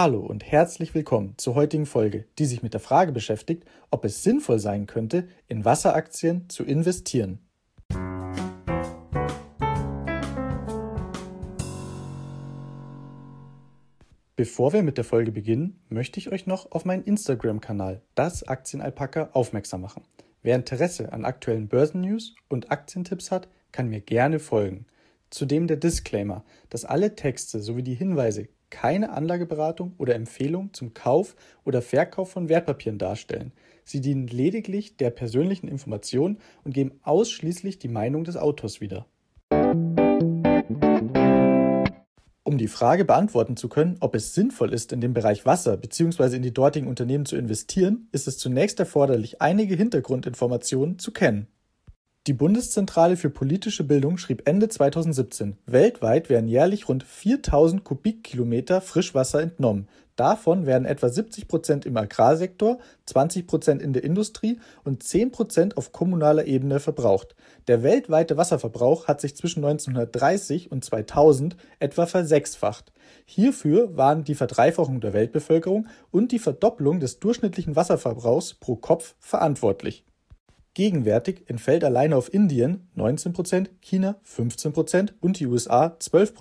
Hallo und herzlich willkommen zur heutigen Folge, die sich mit der Frage beschäftigt, ob es sinnvoll sein könnte, in Wasseraktien zu investieren. Bevor wir mit der Folge beginnen, möchte ich euch noch auf meinen Instagram-Kanal Das Aktienalpaka aufmerksam machen. Wer Interesse an aktuellen Börsennews und Aktientipps hat, kann mir gerne folgen. Zudem der Disclaimer, dass alle Texte sowie die Hinweise keine Anlageberatung oder Empfehlung zum Kauf oder Verkauf von Wertpapieren darstellen. Sie dienen lediglich der persönlichen Information und geben ausschließlich die Meinung des Autors wieder. Um die Frage beantworten zu können, ob es sinnvoll ist, in den Bereich Wasser bzw. in die dortigen Unternehmen zu investieren, ist es zunächst erforderlich, einige Hintergrundinformationen zu kennen. Die Bundeszentrale für politische Bildung schrieb Ende 2017, weltweit werden jährlich rund 4000 Kubikkilometer Frischwasser entnommen. Davon werden etwa 70 Prozent im Agrarsektor, 20 Prozent in der Industrie und 10 Prozent auf kommunaler Ebene verbraucht. Der weltweite Wasserverbrauch hat sich zwischen 1930 und 2000 etwa versechsfacht. Hierfür waren die Verdreifachung der Weltbevölkerung und die Verdopplung des durchschnittlichen Wasserverbrauchs pro Kopf verantwortlich. Gegenwärtig entfällt alleine auf Indien (19 China (15 und die USA (12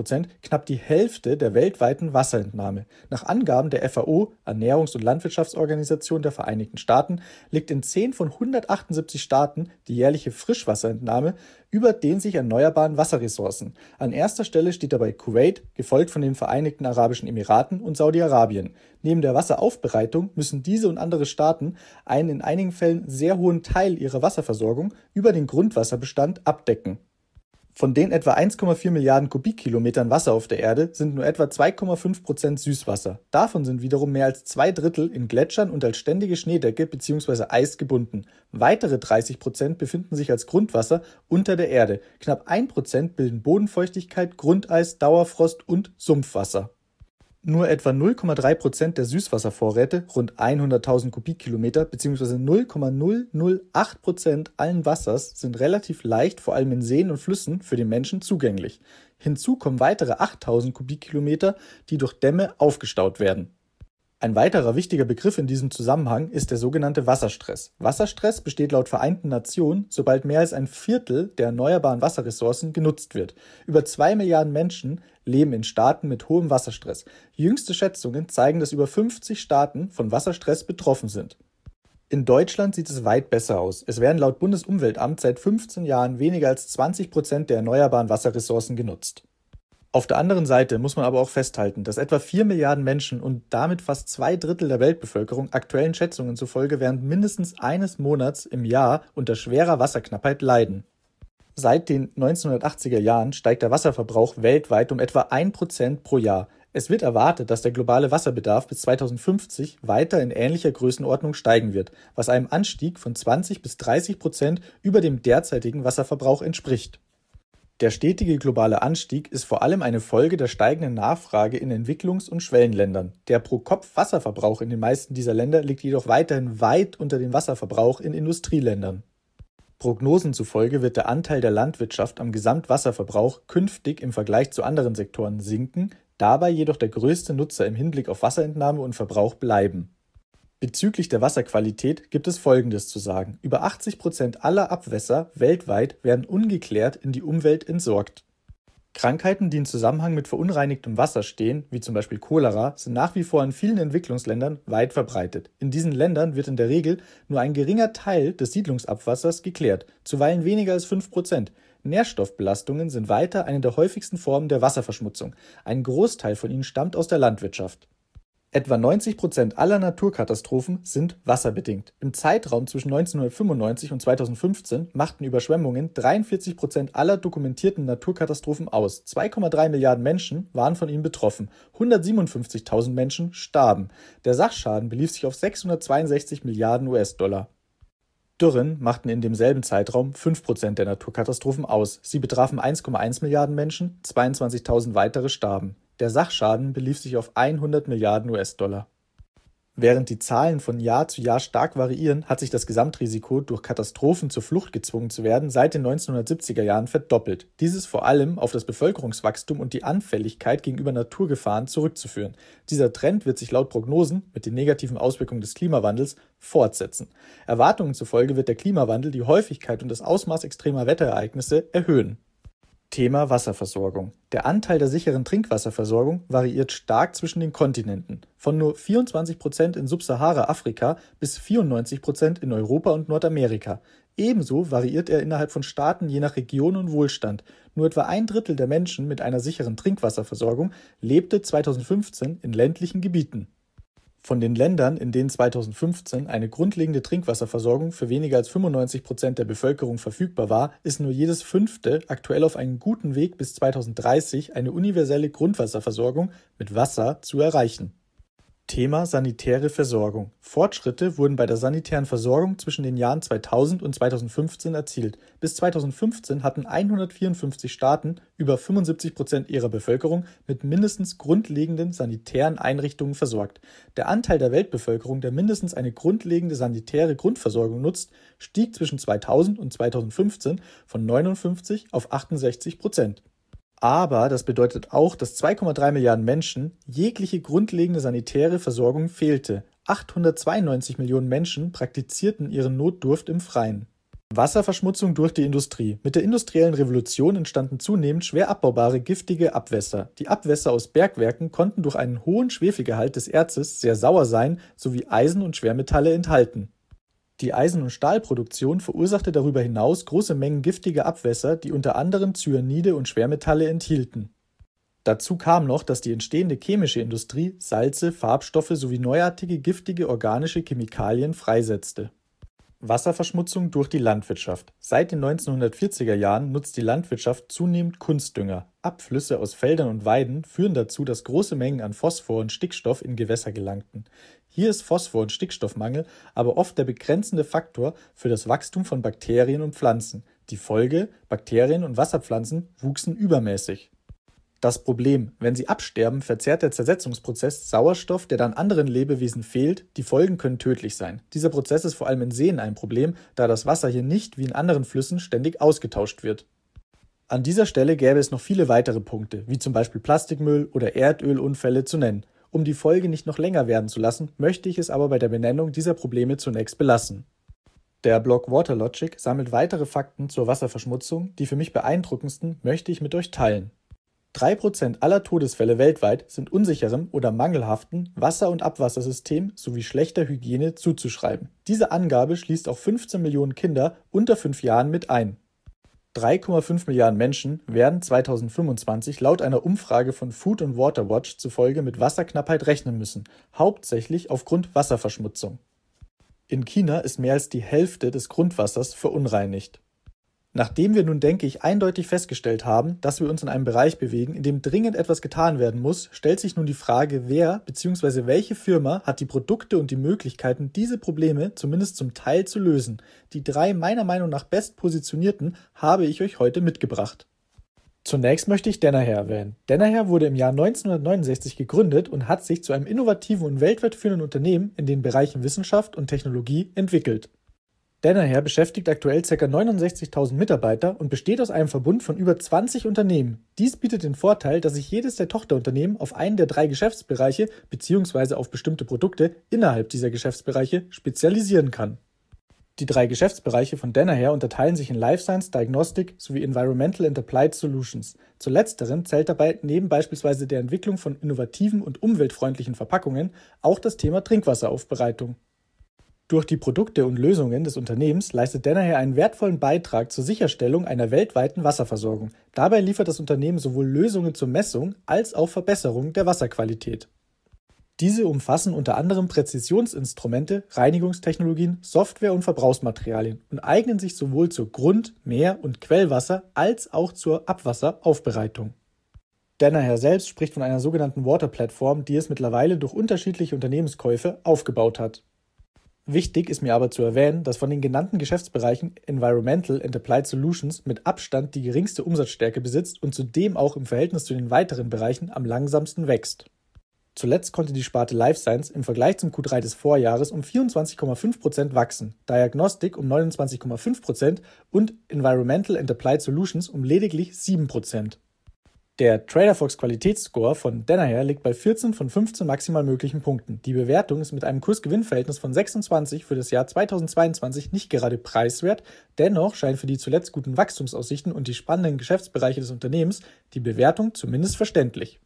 knapp die Hälfte der weltweiten Wasserentnahme. Nach Angaben der FAO (Ernährungs- und Landwirtschaftsorganisation der Vereinigten Staaten) liegt in 10 von 178 Staaten die jährliche Frischwasserentnahme über den sich erneuerbaren Wasserressourcen. An erster Stelle steht dabei Kuwait, gefolgt von den Vereinigten Arabischen Emiraten und Saudi-Arabien. Neben der Wasseraufbereitung müssen diese und andere Staaten einen in einigen Fällen sehr hohen Teil ihrer Wasserversorgung über den Grundwasserbestand abdecken. Von den etwa 1,4 Milliarden Kubikkilometern Wasser auf der Erde sind nur etwa 2,5 Prozent Süßwasser. Davon sind wiederum mehr als zwei Drittel in Gletschern und als ständige Schneedecke bzw. Eis gebunden. Weitere 30 Prozent befinden sich als Grundwasser unter der Erde. Knapp 1 Prozent bilden Bodenfeuchtigkeit, Grundeis, Dauerfrost und Sumpfwasser nur etwa 0,3 Prozent der Süßwasservorräte, rund 100.000 Kubikkilometer bzw. 0,008 Prozent allen Wassers sind relativ leicht, vor allem in Seen und Flüssen, für den Menschen zugänglich. Hinzu kommen weitere 8.000 Kubikkilometer, die durch Dämme aufgestaut werden. Ein weiterer wichtiger Begriff in diesem Zusammenhang ist der sogenannte Wasserstress. Wasserstress besteht laut Vereinten Nationen, sobald mehr als ein Viertel der erneuerbaren Wasserressourcen genutzt wird. Über zwei Milliarden Menschen leben in Staaten mit hohem Wasserstress. Jüngste Schätzungen zeigen, dass über 50 Staaten von Wasserstress betroffen sind. In Deutschland sieht es weit besser aus. Es werden laut Bundesumweltamt seit 15 Jahren weniger als 20 Prozent der erneuerbaren Wasserressourcen genutzt. Auf der anderen Seite muss man aber auch festhalten, dass etwa 4 Milliarden Menschen und damit fast zwei Drittel der Weltbevölkerung aktuellen Schätzungen zufolge während mindestens eines Monats im Jahr unter schwerer Wasserknappheit leiden. Seit den 1980er Jahren steigt der Wasserverbrauch weltweit um etwa 1% pro Jahr. Es wird erwartet, dass der globale Wasserbedarf bis 2050 weiter in ähnlicher Größenordnung steigen wird, was einem Anstieg von 20 bis 30 Prozent über dem derzeitigen Wasserverbrauch entspricht. Der stetige globale Anstieg ist vor allem eine Folge der steigenden Nachfrage in Entwicklungs- und Schwellenländern. Der Pro-Kopf-Wasserverbrauch in den meisten dieser Länder liegt jedoch weiterhin weit unter dem Wasserverbrauch in Industrieländern. Prognosen zufolge wird der Anteil der Landwirtschaft am Gesamtwasserverbrauch künftig im Vergleich zu anderen Sektoren sinken, dabei jedoch der größte Nutzer im Hinblick auf Wasserentnahme und Verbrauch bleiben. Bezüglich der Wasserqualität gibt es Folgendes zu sagen: Über 80 Prozent aller Abwässer weltweit werden ungeklärt in die Umwelt entsorgt. Krankheiten, die in Zusammenhang mit verunreinigtem Wasser stehen, wie zum Beispiel Cholera, sind nach wie vor in vielen Entwicklungsländern weit verbreitet. In diesen Ländern wird in der Regel nur ein geringer Teil des Siedlungsabwassers geklärt, zuweilen weniger als 5 Prozent. Nährstoffbelastungen sind weiter eine der häufigsten Formen der Wasserverschmutzung. Ein Großteil von ihnen stammt aus der Landwirtschaft. Etwa 90 Prozent aller Naturkatastrophen sind wasserbedingt. Im Zeitraum zwischen 1995 und 2015 machten Überschwemmungen 43 Prozent aller dokumentierten Naturkatastrophen aus. 2,3 Milliarden Menschen waren von ihnen betroffen. 157.000 Menschen starben. Der Sachschaden belief sich auf 662 Milliarden US-Dollar. Dürren machten in demselben Zeitraum 5% der Naturkatastrophen aus. Sie betrafen 1,1 Milliarden Menschen, 22.000 weitere starben. Der Sachschaden belief sich auf 100 Milliarden US-Dollar. Während die Zahlen von Jahr zu Jahr stark variieren, hat sich das Gesamtrisiko, durch Katastrophen zur Flucht gezwungen zu werden, seit den 1970er Jahren verdoppelt. Dieses vor allem auf das Bevölkerungswachstum und die Anfälligkeit gegenüber Naturgefahren zurückzuführen. Dieser Trend wird sich laut Prognosen mit den negativen Auswirkungen des Klimawandels fortsetzen. Erwartungen zufolge wird der Klimawandel die Häufigkeit und das Ausmaß extremer Wetterereignisse erhöhen. Thema Wasserversorgung. Der Anteil der sicheren Trinkwasserversorgung variiert stark zwischen den Kontinenten, von nur 24 Prozent in Subsahara-Afrika bis 94 in Europa und Nordamerika. Ebenso variiert er innerhalb von Staaten je nach Region und Wohlstand. Nur etwa ein Drittel der Menschen mit einer sicheren Trinkwasserversorgung lebte 2015 in ländlichen Gebieten. Von den Ländern, in denen 2015 eine grundlegende Trinkwasserversorgung für weniger als 95 Prozent der Bevölkerung verfügbar war, ist nur jedes fünfte aktuell auf einem guten Weg, bis 2030 eine universelle Grundwasserversorgung mit Wasser zu erreichen. Thema Sanitäre Versorgung: Fortschritte wurden bei der sanitären Versorgung zwischen den Jahren 2000 und 2015 erzielt. Bis 2015 hatten 154 Staaten über 75 Prozent ihrer Bevölkerung mit mindestens grundlegenden sanitären Einrichtungen versorgt. Der Anteil der Weltbevölkerung, der mindestens eine grundlegende sanitäre Grundversorgung nutzt, stieg zwischen 2000 und 2015 von 59 auf 68 Prozent. Aber das bedeutet auch, dass 2,3 Milliarden Menschen jegliche grundlegende sanitäre Versorgung fehlte. 892 Millionen Menschen praktizierten ihren Notdurft im Freien. Wasserverschmutzung durch die Industrie. Mit der industriellen Revolution entstanden zunehmend schwer abbaubare giftige Abwässer. Die Abwässer aus Bergwerken konnten durch einen hohen Schwefelgehalt des Erzes sehr sauer sein sowie Eisen und Schwermetalle enthalten. Die Eisen- und Stahlproduktion verursachte darüber hinaus große Mengen giftiger Abwässer, die unter anderem Cyanide und Schwermetalle enthielten. Dazu kam noch, dass die entstehende chemische Industrie Salze, Farbstoffe sowie neuartige giftige organische Chemikalien freisetzte Wasserverschmutzung durch die Landwirtschaft: Seit den 1940er Jahren nutzt die Landwirtschaft zunehmend Kunstdünger. Abflüsse aus Feldern und Weiden führen dazu, dass große Mengen an Phosphor und Stickstoff in Gewässer gelangten. Hier ist Phosphor- und Stickstoffmangel aber oft der begrenzende Faktor für das Wachstum von Bakterien und Pflanzen. Die Folge: Bakterien und Wasserpflanzen wuchsen übermäßig. Das Problem, wenn sie absterben, verzehrt der Zersetzungsprozess Sauerstoff, der dann anderen Lebewesen fehlt. Die Folgen können tödlich sein. Dieser Prozess ist vor allem in Seen ein Problem, da das Wasser hier nicht wie in anderen Flüssen ständig ausgetauscht wird. An dieser Stelle gäbe es noch viele weitere Punkte, wie zum Beispiel Plastikmüll oder Erdölunfälle zu nennen. Um die Folge nicht noch länger werden zu lassen, möchte ich es aber bei der Benennung dieser Probleme zunächst belassen. Der Blog Waterlogic sammelt weitere Fakten zur Wasserverschmutzung, die für mich beeindruckendsten möchte ich mit euch teilen. 3% aller Todesfälle weltweit sind unsicherem oder mangelhaften Wasser- und Abwassersystem sowie schlechter Hygiene zuzuschreiben. Diese Angabe schließt auch 15 Millionen Kinder unter 5 Jahren mit ein. 3,5 Milliarden Menschen werden 2025 laut einer Umfrage von Food and Water Watch zufolge mit Wasserknappheit rechnen müssen, hauptsächlich aufgrund Wasserverschmutzung. In China ist mehr als die Hälfte des Grundwassers verunreinigt. Nachdem wir nun, denke ich, eindeutig festgestellt haben, dass wir uns in einem Bereich bewegen, in dem dringend etwas getan werden muss, stellt sich nun die Frage, wer bzw. welche Firma hat die Produkte und die Möglichkeiten, diese Probleme zumindest zum Teil zu lösen. Die drei meiner Meinung nach best positionierten habe ich euch heute mitgebracht. Zunächst möchte ich Dennerher erwähnen. Dennerher wurde im Jahr 1969 gegründet und hat sich zu einem innovativen und weltweit führenden Unternehmen in den Bereichen Wissenschaft und Technologie entwickelt. Danaher beschäftigt aktuell ca. 69.000 Mitarbeiter und besteht aus einem Verbund von über 20 Unternehmen. Dies bietet den Vorteil, dass sich jedes der Tochterunternehmen auf einen der drei Geschäftsbereiche bzw. auf bestimmte Produkte innerhalb dieser Geschäftsbereiche spezialisieren kann. Die drei Geschäftsbereiche von Danaher unterteilen sich in Life Science, Diagnostic sowie Environmental and Applied Solutions. Zu letzteren zählt dabei neben beispielsweise der Entwicklung von innovativen und umweltfreundlichen Verpackungen auch das Thema Trinkwasseraufbereitung. Durch die Produkte und Lösungen des Unternehmens leistet Danaher einen wertvollen Beitrag zur Sicherstellung einer weltweiten Wasserversorgung. Dabei liefert das Unternehmen sowohl Lösungen zur Messung als auch Verbesserung der Wasserqualität. Diese umfassen unter anderem Präzisionsinstrumente, Reinigungstechnologien, Software und Verbrauchsmaterialien und eignen sich sowohl zur Grund-, Meer- und Quellwasser- als auch zur Abwasseraufbereitung. Danaher selbst spricht von einer sogenannten Water Platform, die es mittlerweile durch unterschiedliche Unternehmenskäufe aufgebaut hat. Wichtig ist mir aber zu erwähnen, dass von den genannten Geschäftsbereichen Environmental and Applied Solutions mit Abstand die geringste Umsatzstärke besitzt und zudem auch im Verhältnis zu den weiteren Bereichen am langsamsten wächst. Zuletzt konnte die Sparte Life Science im Vergleich zum Q3 des Vorjahres um 24,5% wachsen, Diagnostik um 29,5% und Environmental and Applied Solutions um lediglich 7%. Der TraderFox Qualitätsscore von Danaher liegt bei 14 von 15 maximal möglichen Punkten. Die Bewertung ist mit einem Kursgewinnverhältnis von 26 für das Jahr 2022 nicht gerade preiswert. Dennoch scheinen für die zuletzt guten Wachstumsaussichten und die spannenden Geschäftsbereiche des Unternehmens die Bewertung zumindest verständlich.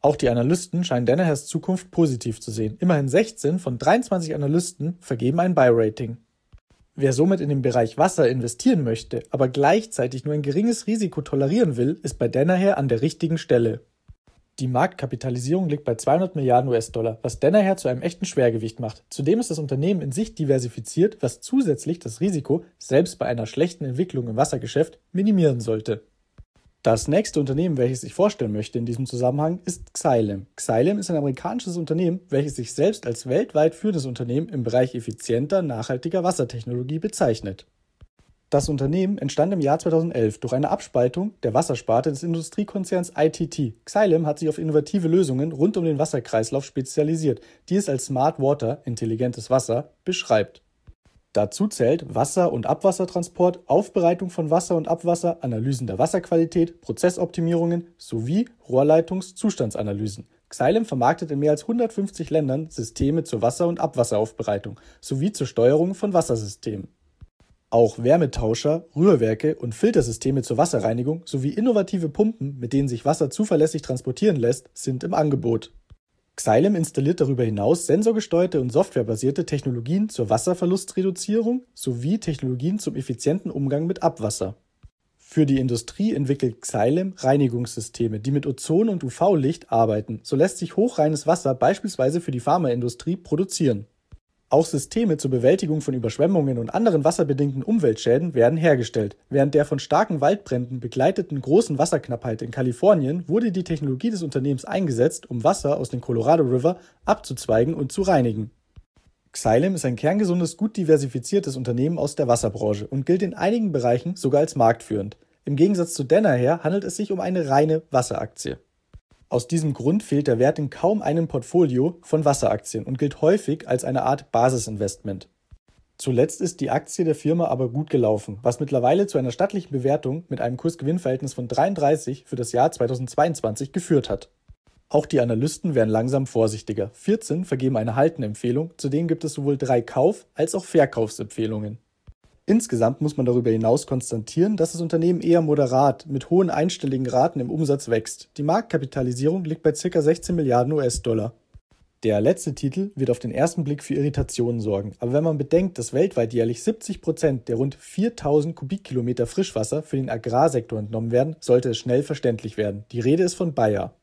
Auch die Analysten scheinen Danahers Zukunft positiv zu sehen. Immerhin 16 von 23 Analysten vergeben ein Buy-Rating. Wer somit in den Bereich Wasser investieren möchte, aber gleichzeitig nur ein geringes Risiko tolerieren will, ist bei Danaher an der richtigen Stelle. Die Marktkapitalisierung liegt bei 200 Milliarden US-Dollar, was Danaher zu einem echten Schwergewicht macht. Zudem ist das Unternehmen in sich diversifiziert, was zusätzlich das Risiko, selbst bei einer schlechten Entwicklung im Wassergeschäft, minimieren sollte. Das nächste Unternehmen, welches ich vorstellen möchte in diesem Zusammenhang, ist Xylem. Xylem ist ein amerikanisches Unternehmen, welches sich selbst als weltweit führendes Unternehmen im Bereich effizienter, nachhaltiger Wassertechnologie bezeichnet. Das Unternehmen entstand im Jahr 2011 durch eine Abspaltung der Wassersparte des Industriekonzerns ITT. Xylem hat sich auf innovative Lösungen rund um den Wasserkreislauf spezialisiert, die es als Smart Water, intelligentes Wasser, beschreibt. Dazu zählt Wasser- und Abwassertransport, Aufbereitung von Wasser und Abwasser, Analysen der Wasserqualität, Prozessoptimierungen sowie Rohrleitungszustandsanalysen. Xylem vermarktet in mehr als 150 Ländern Systeme zur Wasser- und Abwasseraufbereitung sowie zur Steuerung von Wassersystemen. Auch Wärmetauscher, Rührwerke und Filtersysteme zur Wasserreinigung sowie innovative Pumpen, mit denen sich Wasser zuverlässig transportieren lässt, sind im Angebot. Xylem installiert darüber hinaus sensorgesteuerte und softwarebasierte Technologien zur Wasserverlustreduzierung sowie Technologien zum effizienten Umgang mit Abwasser. Für die Industrie entwickelt Xylem Reinigungssysteme, die mit Ozon und UV-Licht arbeiten. So lässt sich hochreines Wasser beispielsweise für die Pharmaindustrie produzieren. Auch Systeme zur Bewältigung von Überschwemmungen und anderen wasserbedingten Umweltschäden werden hergestellt. Während der von starken Waldbränden begleiteten großen Wasserknappheit in Kalifornien wurde die Technologie des Unternehmens eingesetzt, um Wasser aus dem Colorado River abzuzweigen und zu reinigen. Xylem ist ein kerngesundes, gut diversifiziertes Unternehmen aus der Wasserbranche und gilt in einigen Bereichen sogar als marktführend. Im Gegensatz zu Danaher handelt es sich um eine reine Wasseraktie. Aus diesem Grund fehlt der Wert in kaum einem Portfolio von Wasseraktien und gilt häufig als eine Art Basisinvestment. Zuletzt ist die Aktie der Firma aber gut gelaufen, was mittlerweile zu einer stattlichen Bewertung mit einem Kursgewinnverhältnis von 33 für das Jahr 2022 geführt hat. Auch die Analysten werden langsam vorsichtiger. 14 vergeben eine Haltenempfehlung, zudem gibt es sowohl drei Kauf- als auch Verkaufsempfehlungen. Insgesamt muss man darüber hinaus konstatieren, dass das Unternehmen eher moderat mit hohen einstelligen Raten im Umsatz wächst. Die Marktkapitalisierung liegt bei ca. 16 Milliarden US-Dollar. Der letzte Titel wird auf den ersten Blick für Irritationen sorgen, aber wenn man bedenkt, dass weltweit jährlich 70 Prozent der rund 4000 Kubikkilometer Frischwasser für den Agrarsektor entnommen werden, sollte es schnell verständlich werden. Die Rede ist von Bayer.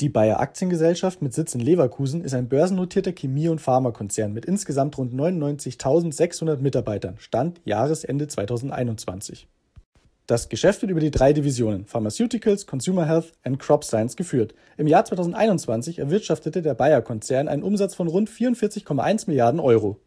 Die Bayer Aktiengesellschaft mit Sitz in Leverkusen ist ein börsennotierter Chemie- und Pharmakonzern mit insgesamt rund 99.600 Mitarbeitern, Stand Jahresende 2021. Das Geschäft wird über die drei Divisionen Pharmaceuticals, Consumer Health und Crop Science geführt. Im Jahr 2021 erwirtschaftete der Bayer-Konzern einen Umsatz von rund 44,1 Milliarden Euro.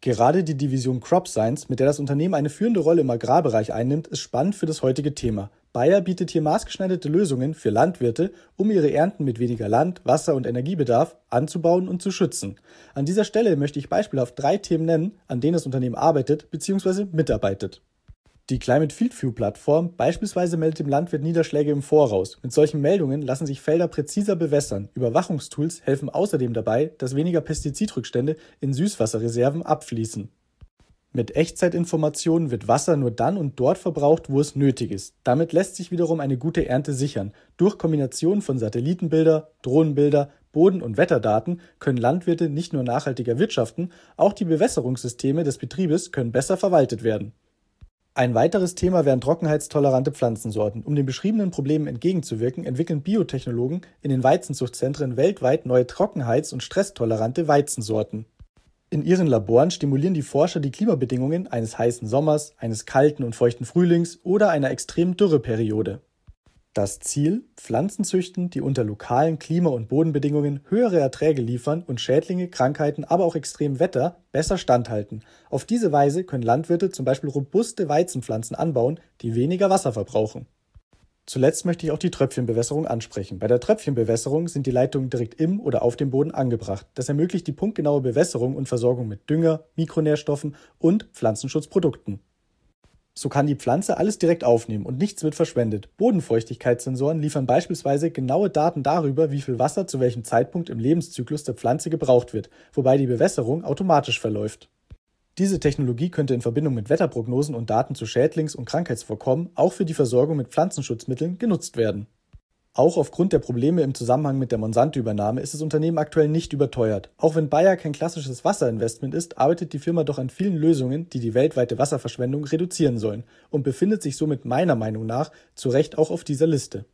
Gerade die Division Crop Science, mit der das Unternehmen eine führende Rolle im Agrarbereich einnimmt, ist spannend für das heutige Thema. Bayer bietet hier maßgeschneiderte Lösungen für Landwirte, um ihre Ernten mit weniger Land-, Wasser- und Energiebedarf anzubauen und zu schützen. An dieser Stelle möchte ich beispielhaft drei Themen nennen, an denen das Unternehmen arbeitet bzw. mitarbeitet. Die Climate Field View Plattform beispielsweise meldet dem Landwirt Niederschläge im Voraus. Mit solchen Meldungen lassen sich Felder präziser bewässern. Überwachungstools helfen außerdem dabei, dass weniger Pestizidrückstände in Süßwasserreserven abfließen. Mit Echtzeitinformationen wird Wasser nur dann und dort verbraucht, wo es nötig ist. Damit lässt sich wiederum eine gute Ernte sichern. Durch Kombination von Satellitenbilder, Drohnenbilder, Boden- und Wetterdaten können Landwirte nicht nur nachhaltiger wirtschaften, auch die Bewässerungssysteme des Betriebes können besser verwaltet werden. Ein weiteres Thema wären trockenheitstolerante Pflanzensorten. Um den beschriebenen Problemen entgegenzuwirken, entwickeln Biotechnologen in den Weizenzuchtzentren weltweit neue trockenheits- und stresstolerante Weizensorten. In ihren Laboren stimulieren die Forscher die Klimabedingungen eines heißen Sommers, eines kalten und feuchten Frühlings oder einer extremen Dürreperiode. Das Ziel? Pflanzen züchten, die unter lokalen Klima- und Bodenbedingungen höhere Erträge liefern und Schädlinge, Krankheiten, aber auch extrem Wetter besser standhalten. Auf diese Weise können Landwirte zum Beispiel robuste Weizenpflanzen anbauen, die weniger Wasser verbrauchen. Zuletzt möchte ich auch die Tröpfchenbewässerung ansprechen. Bei der Tröpfchenbewässerung sind die Leitungen direkt im oder auf dem Boden angebracht. Das ermöglicht die punktgenaue Bewässerung und Versorgung mit Dünger, Mikronährstoffen und Pflanzenschutzprodukten. So kann die Pflanze alles direkt aufnehmen und nichts wird verschwendet. Bodenfeuchtigkeitssensoren liefern beispielsweise genaue Daten darüber, wie viel Wasser zu welchem Zeitpunkt im Lebenszyklus der Pflanze gebraucht wird, wobei die Bewässerung automatisch verläuft. Diese Technologie könnte in Verbindung mit Wetterprognosen und Daten zu Schädlings- und Krankheitsvorkommen auch für die Versorgung mit Pflanzenschutzmitteln genutzt werden. Auch aufgrund der Probleme im Zusammenhang mit der Monsanto-Übernahme ist das Unternehmen aktuell nicht überteuert. Auch wenn Bayer kein klassisches Wasserinvestment ist, arbeitet die Firma doch an vielen Lösungen, die die weltweite Wasserverschwendung reduzieren sollen und befindet sich somit meiner Meinung nach zu Recht auch auf dieser Liste.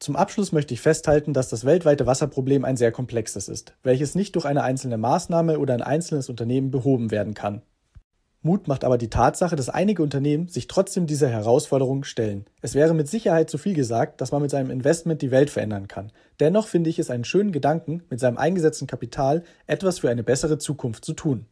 Zum Abschluss möchte ich festhalten, dass das weltweite Wasserproblem ein sehr komplexes ist, welches nicht durch eine einzelne Maßnahme oder ein einzelnes Unternehmen behoben werden kann. Mut macht aber die Tatsache, dass einige Unternehmen sich trotzdem dieser Herausforderung stellen. Es wäre mit Sicherheit zu viel gesagt, dass man mit seinem Investment die Welt verändern kann. Dennoch finde ich es einen schönen Gedanken, mit seinem eingesetzten Kapital etwas für eine bessere Zukunft zu tun.